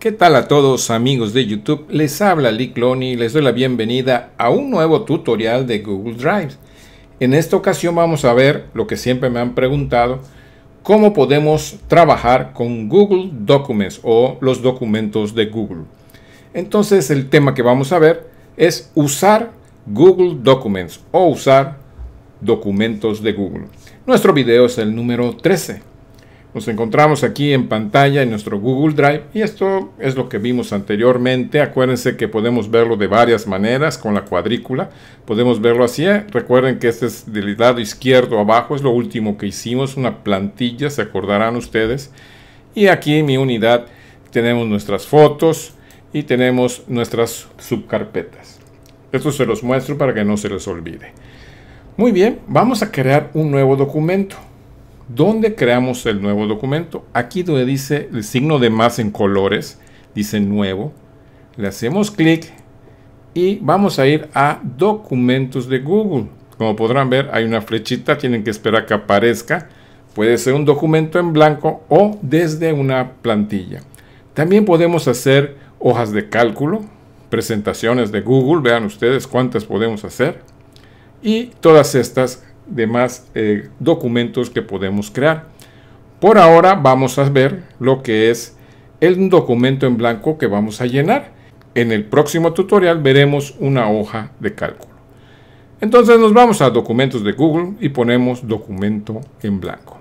¿Qué tal a todos amigos de YouTube? Les habla Lee Cloney y les doy la bienvenida a un nuevo tutorial de Google Drive. En esta ocasión vamos a ver lo que siempre me han preguntado, cómo podemos trabajar con Google Documents o los documentos de Google. Entonces el tema que vamos a ver es usar Google Documents o usar documentos de Google. Nuestro video es el número 13. Nos encontramos aquí en pantalla en nuestro Google Drive y esto es lo que vimos anteriormente. Acuérdense que podemos verlo de varias maneras con la cuadrícula. Podemos verlo así. ¿eh? Recuerden que este es del lado izquierdo abajo. Es lo último que hicimos, una plantilla, se acordarán ustedes. Y aquí en mi unidad tenemos nuestras fotos y tenemos nuestras subcarpetas. Esto se los muestro para que no se les olvide. Muy bien, vamos a crear un nuevo documento. ¿Dónde creamos el nuevo documento? Aquí donde dice el signo de más en colores, dice nuevo. Le hacemos clic y vamos a ir a documentos de Google. Como podrán ver, hay una flechita, tienen que esperar que aparezca. Puede ser un documento en blanco o desde una plantilla. También podemos hacer hojas de cálculo, presentaciones de Google, vean ustedes cuántas podemos hacer. Y todas estas demás eh, documentos que podemos crear. Por ahora vamos a ver lo que es el documento en blanco que vamos a llenar. En el próximo tutorial veremos una hoja de cálculo. Entonces nos vamos a documentos de Google y ponemos documento en blanco.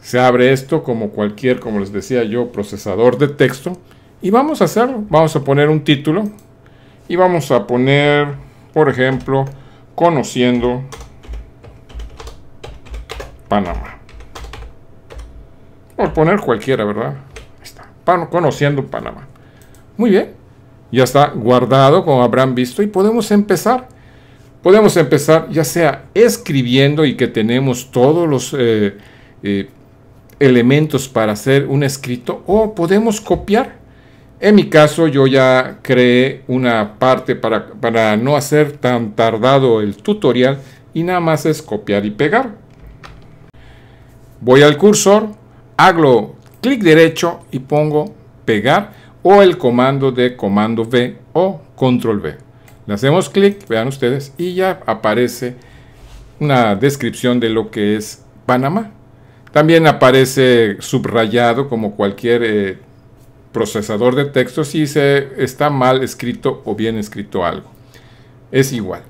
Se abre esto como cualquier, como les decía yo, procesador de texto. Y vamos a hacerlo. Vamos a poner un título. Y vamos a poner, por ejemplo, conociendo Panamá. Por poner cualquiera, ¿verdad? está. conociendo Panamá. Muy bien. Ya está guardado, como habrán visto, y podemos empezar. Podemos empezar ya sea escribiendo y que tenemos todos los eh, eh, elementos para hacer un escrito, o podemos copiar. En mi caso, yo ya creé una parte para, para no hacer tan tardado el tutorial y nada más es copiar y pegar. Voy al cursor, hago clic derecho y pongo pegar o el comando de comando V o control V. Le hacemos clic, vean ustedes, y ya aparece una descripción de lo que es Panamá. También aparece subrayado como cualquier eh, procesador de texto si se está mal escrito o bien escrito algo. Es igual.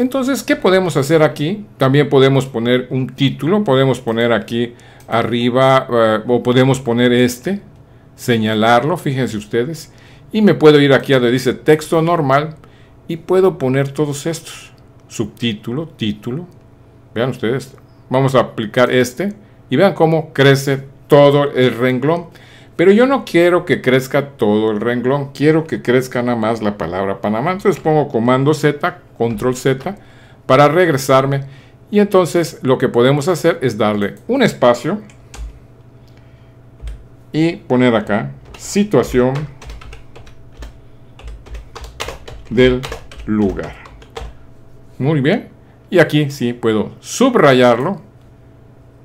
Entonces, ¿qué podemos hacer aquí? También podemos poner un título, podemos poner aquí arriba eh, o podemos poner este, señalarlo, fíjense ustedes. Y me puedo ir aquí a donde dice texto normal y puedo poner todos estos. Subtítulo, título. Vean ustedes, vamos a aplicar este y vean cómo crece todo el renglón. Pero yo no quiero que crezca todo el renglón, quiero que crezca nada más la palabra Panamá. Entonces pongo comando Z, control Z para regresarme y entonces lo que podemos hacer es darle un espacio y poner acá situación del lugar. Muy bien. Y aquí sí puedo subrayarlo,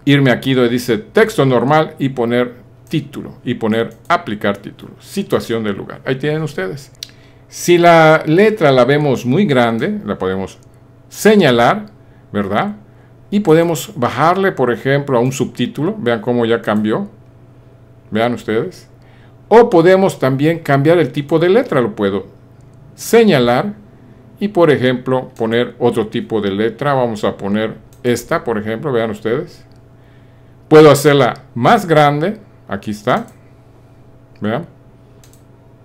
irme aquí donde dice texto normal y poner título y poner aplicar título, situación del lugar. Ahí tienen ustedes. Si la letra la vemos muy grande, la podemos señalar, ¿verdad? Y podemos bajarle, por ejemplo, a un subtítulo. Vean cómo ya cambió. Vean ustedes. O podemos también cambiar el tipo de letra. Lo puedo señalar y, por ejemplo, poner otro tipo de letra. Vamos a poner esta, por ejemplo. Vean ustedes. Puedo hacerla más grande. Aquí está. Vean.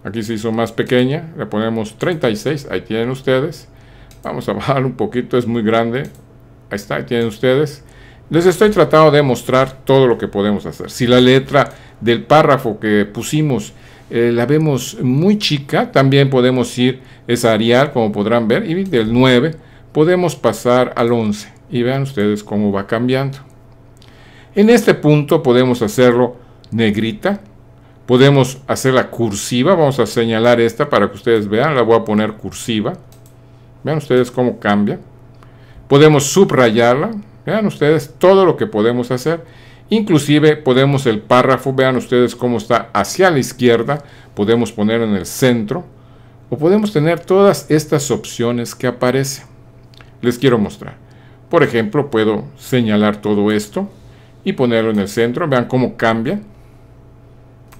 Aquí se hizo más pequeña, le ponemos 36, ahí tienen ustedes. Vamos a bajar un poquito, es muy grande. Ahí está, ahí tienen ustedes. Les estoy tratando de mostrar todo lo que podemos hacer. Si la letra del párrafo que pusimos eh, la vemos muy chica, también podemos ir esa Arial, como podrán ver, y del 9 podemos pasar al 11. Y vean ustedes cómo va cambiando. En este punto podemos hacerlo negrita, Podemos la cursiva. Vamos a señalar esta para que ustedes vean. La voy a poner cursiva. Vean ustedes cómo cambia. Podemos subrayarla. Vean ustedes todo lo que podemos hacer. Inclusive podemos el párrafo, vean ustedes cómo está hacia la izquierda, podemos poner en el centro o podemos tener todas estas opciones que aparecen. Les quiero mostrar. Por ejemplo, puedo señalar todo esto y ponerlo en el centro. Vean cómo cambia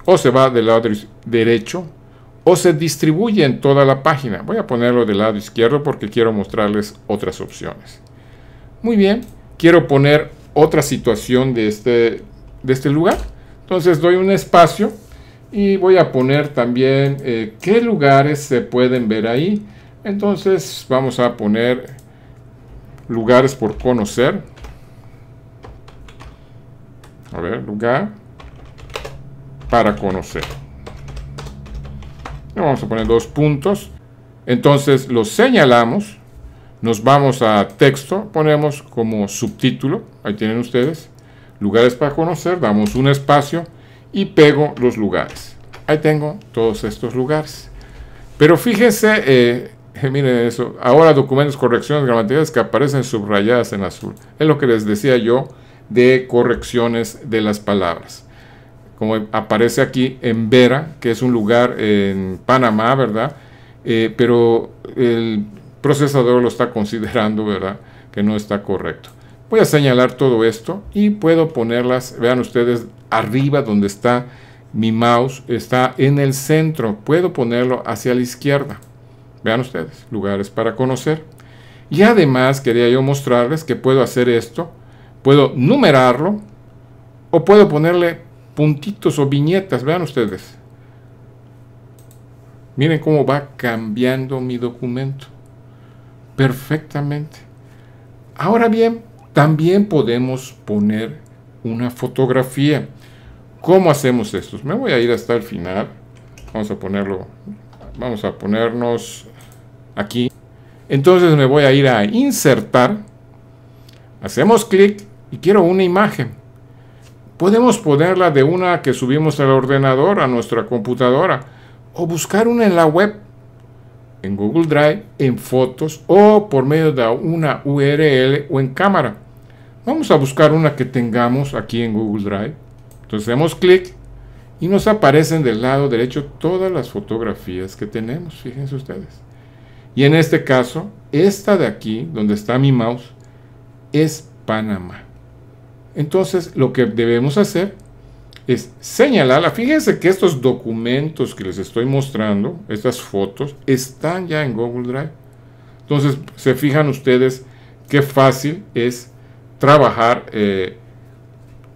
o se va del lado derecho o se distribuye en toda la página. Voy a ponerlo del lado izquierdo porque quiero mostrarles otras opciones. Muy bien, quiero poner otra situación de este, de este lugar. Entonces doy un espacio y voy a poner también eh, qué lugares se pueden ver ahí. Entonces vamos a poner lugares por conocer. A ver, lugar para conocer. Vamos a poner dos puntos. Entonces los señalamos. Nos vamos a texto, ponemos como subtítulo, ahí tienen ustedes, lugares para conocer, damos un espacio y pego los lugares. Ahí tengo todos estos lugares. Pero fíjense, eh, miren eso, ahora documentos, correcciones gramaticales que aparecen subrayadas en azul. Es lo que les decía yo de correcciones de las palabras como aparece aquí en Vera, que es un lugar en Panamá, ¿verdad? Eh, pero el procesador lo está considerando, ¿verdad? Que no está correcto. Voy a señalar todo esto y puedo ponerlas, vean ustedes, arriba donde está mi mouse, está en el centro. Puedo ponerlo hacia la izquierda. Vean ustedes, lugares para conocer. Y además quería yo mostrarles que puedo hacer esto. Puedo numerarlo o puedo ponerle puntitos o viñetas, vean ustedes. Miren cómo va cambiando mi documento. Perfectamente. Ahora bien, también podemos poner una fotografía. ¿Cómo hacemos esto? Me voy a ir hasta el final. Vamos a ponerlo. Vamos a ponernos aquí. Entonces me voy a ir a insertar. Hacemos clic y quiero una imagen. Podemos ponerla de una que subimos al ordenador, a nuestra computadora, o buscar una en la web, en Google Drive, en fotos o por medio de una URL o en cámara. Vamos a buscar una que tengamos aquí en Google Drive. Entonces hacemos clic y nos aparecen del lado derecho todas las fotografías que tenemos, fíjense ustedes. Y en este caso, esta de aquí, donde está mi mouse, es Panamá. Entonces, lo que debemos hacer es señalarla. Fíjense que estos documentos que les estoy mostrando, estas fotos, están ya en Google Drive. Entonces, se fijan ustedes qué fácil es trabajar eh,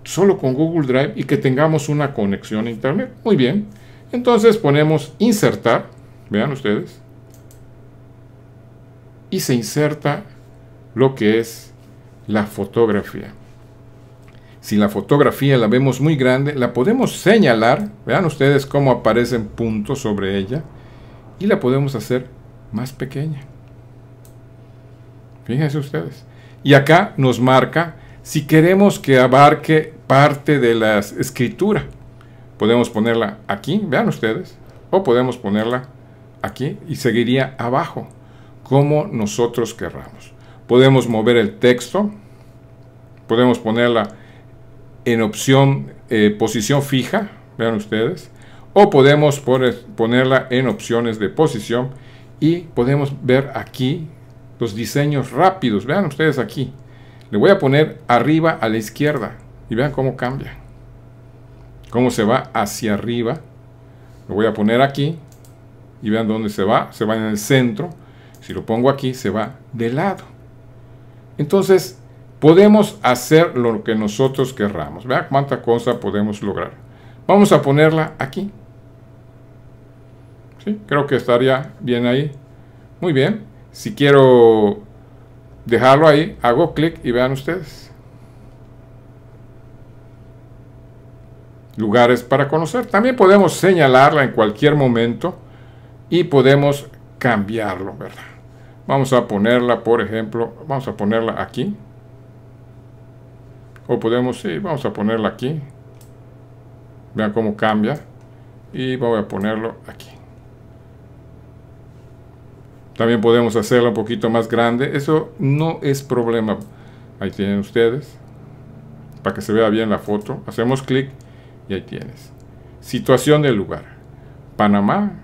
solo con Google Drive y que tengamos una conexión a Internet. Muy bien. Entonces ponemos insertar, vean ustedes, y se inserta lo que es la fotografía. Si la fotografía la vemos muy grande, la podemos señalar, vean ustedes cómo aparecen puntos sobre ella, y la podemos hacer más pequeña. Fíjense ustedes. Y acá nos marca si queremos que abarque parte de la escritura. Podemos ponerla aquí, vean ustedes, o podemos ponerla aquí y seguiría abajo, como nosotros querramos. Podemos mover el texto, podemos ponerla en opción eh, posición fija, vean ustedes, o podemos ponerla en opciones de posición y podemos ver aquí los diseños rápidos, vean ustedes aquí, le voy a poner arriba a la izquierda y vean cómo cambia, cómo se va hacia arriba, lo voy a poner aquí y vean dónde se va, se va en el centro, si lo pongo aquí se va de lado, entonces Podemos hacer lo que nosotros querramos. Vea cuánta cosa podemos lograr. Vamos a ponerla aquí. Creo que estaría bien ahí. Muy bien. Si quiero dejarlo ahí, hago clic y vean ustedes. Lugares para conocer. También podemos señalarla en cualquier momento y podemos cambiarlo, ¿verdad? Vamos a ponerla, por ejemplo, vamos a ponerla aquí o podemos, sí, vamos a ponerla aquí. Vean cómo cambia. Y voy a ponerlo aquí. También podemos hacerla un poquito más grande. Eso no es problema. Ahí tienen ustedes. Para que se vea bien la foto. Hacemos clic y ahí tienes. Situación del lugar. Panamá,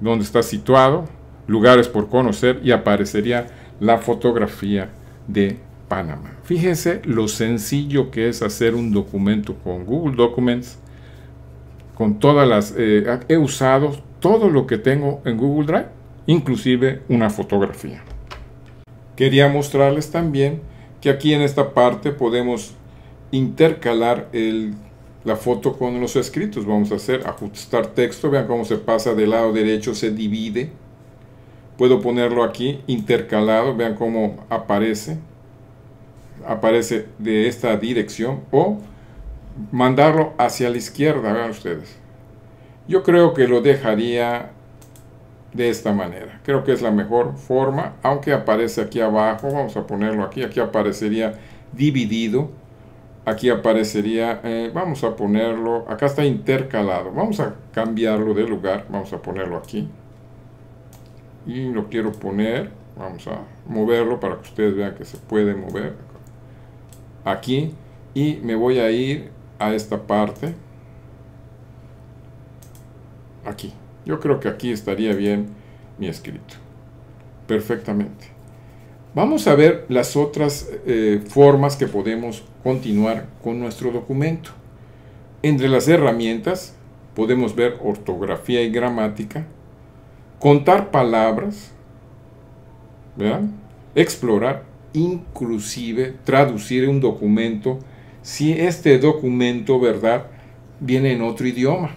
donde está situado, lugares por conocer y aparecería la fotografía de Panamá. Fíjense lo sencillo que es hacer un documento con Google Documents, con todas las... Eh, he usado todo lo que tengo en Google Drive, inclusive una fotografía. Quería mostrarles también que aquí en esta parte podemos intercalar la foto con los escritos. Vamos a hacer ajustar texto. Vean cómo se pasa del lado derecho, se divide. Puedo ponerlo aquí intercalado. Vean cómo aparece aparece de esta dirección o mandarlo hacia la izquierda, vean ustedes. Yo creo que lo dejaría de esta manera. Creo que es la mejor forma, aunque aparece aquí abajo, vamos a ponerlo aquí, aquí aparecería dividido, aquí aparecería, eh, vamos a ponerlo, acá está intercalado, vamos a cambiarlo de lugar, vamos a ponerlo aquí. Y lo quiero poner, vamos a moverlo para que ustedes vean que se puede mover, aquí y me voy a ir a esta parte aquí yo creo que aquí estaría bien mi escrito perfectamente vamos a ver las otras eh, formas que podemos continuar con nuestro documento entre las herramientas podemos ver ortografía y gramática contar palabras explorar inclusive traducir un documento si este documento, ¿verdad?, viene en otro idioma.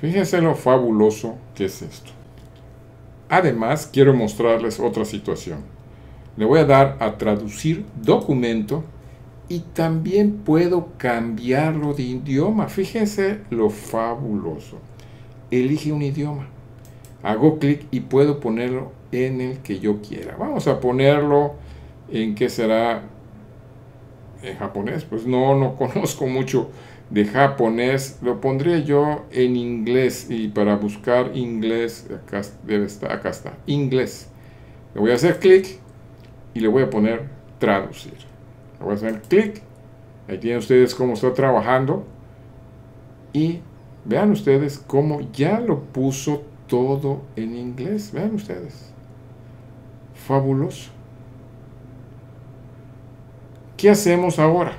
Fíjense lo fabuloso que es esto. Además, quiero mostrarles otra situación. Le voy a dar a traducir documento y también puedo cambiarlo de idioma. Fíjense lo fabuloso. Elige un idioma hago clic y puedo ponerlo en el que yo quiera. Vamos a ponerlo en que será en japonés. Pues no, no conozco mucho de japonés. Lo pondría yo en inglés y para buscar inglés, acá debe estar, acá está, inglés. Le voy a hacer clic y le voy a poner traducir. Le voy a hacer clic. Ahí tienen ustedes cómo está trabajando. Y vean ustedes cómo ya lo puso todo en inglés. Vean ustedes. Fabuloso. ¿Qué hacemos ahora?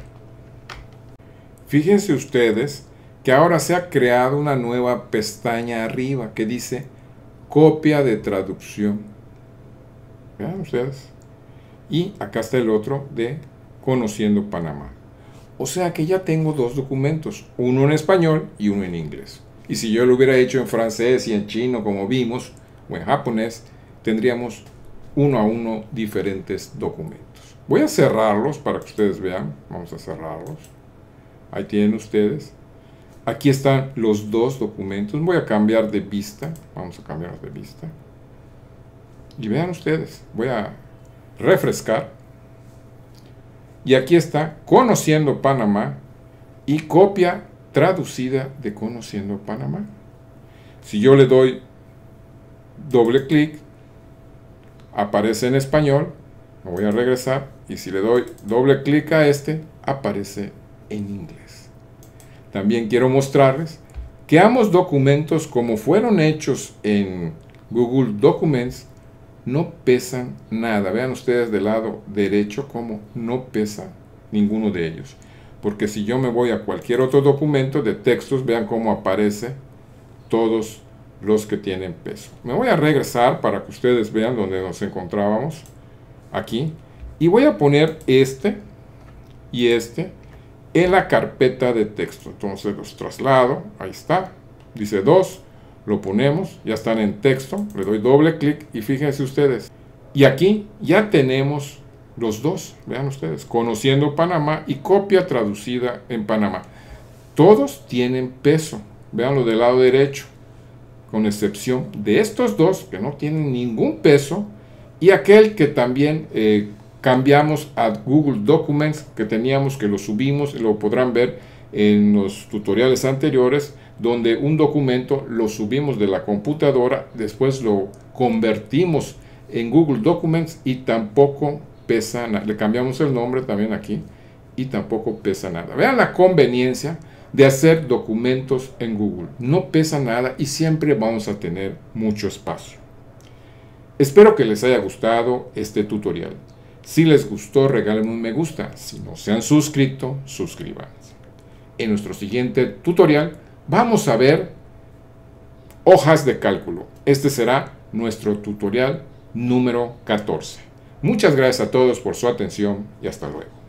Fíjense ustedes que ahora se ha creado una nueva pestaña arriba que dice copia de traducción. Vean ustedes. Y acá está el otro de Conociendo Panamá. O sea que ya tengo dos documentos, uno en español y uno en inglés. Y si yo lo hubiera hecho en francés y en chino, como vimos, o en japonés, tendríamos uno a uno diferentes documentos. Voy a cerrarlos para que ustedes vean. Vamos a cerrarlos. Ahí tienen ustedes. Aquí están los dos documentos. Voy a cambiar de vista. Vamos a cambiar de vista. Y vean ustedes. Voy a refrescar. Y aquí está, conociendo Panamá y copia traducida de Conociendo Panamá. Si yo le doy doble clic, aparece en español, me voy a regresar, y si le doy doble clic a este, aparece en inglés. También quiero mostrarles que ambos documentos, como fueron hechos en Google Documents, no pesan nada. Vean ustedes del lado derecho cómo no pesa ninguno de ellos porque si yo me voy a cualquier otro documento de textos, vean cómo aparece todos los que tienen peso. Me voy a regresar para que ustedes vean dónde nos encontrábamos, aquí, y voy a poner este y este en la carpeta de texto. Entonces los traslado, ahí está, dice 2, lo ponemos, ya están en texto, le doy doble clic y fíjense ustedes. Y aquí ya tenemos los dos, vean ustedes, Conociendo Panamá y copia traducida en Panamá. Todos tienen peso, veanlo del lado derecho, con excepción de estos dos que no tienen ningún peso y aquel que también eh, cambiamos a Google Documents que teníamos, que lo subimos, lo podrán ver en los tutoriales anteriores, donde un documento lo subimos de la computadora, después lo convertimos en Google Documents y tampoco le cambiamos el nombre también aquí y tampoco pesa nada. Vean la conveniencia de hacer documentos en Google. No pesa nada y siempre vamos a tener mucho espacio. Espero que les haya gustado este tutorial. Si les gustó, regalen un me gusta. Si no se han suscrito, suscríbanse. En nuestro siguiente tutorial vamos a ver hojas de cálculo. Este será nuestro tutorial número 14. Muchas gracias a todos por su atención y hasta luego.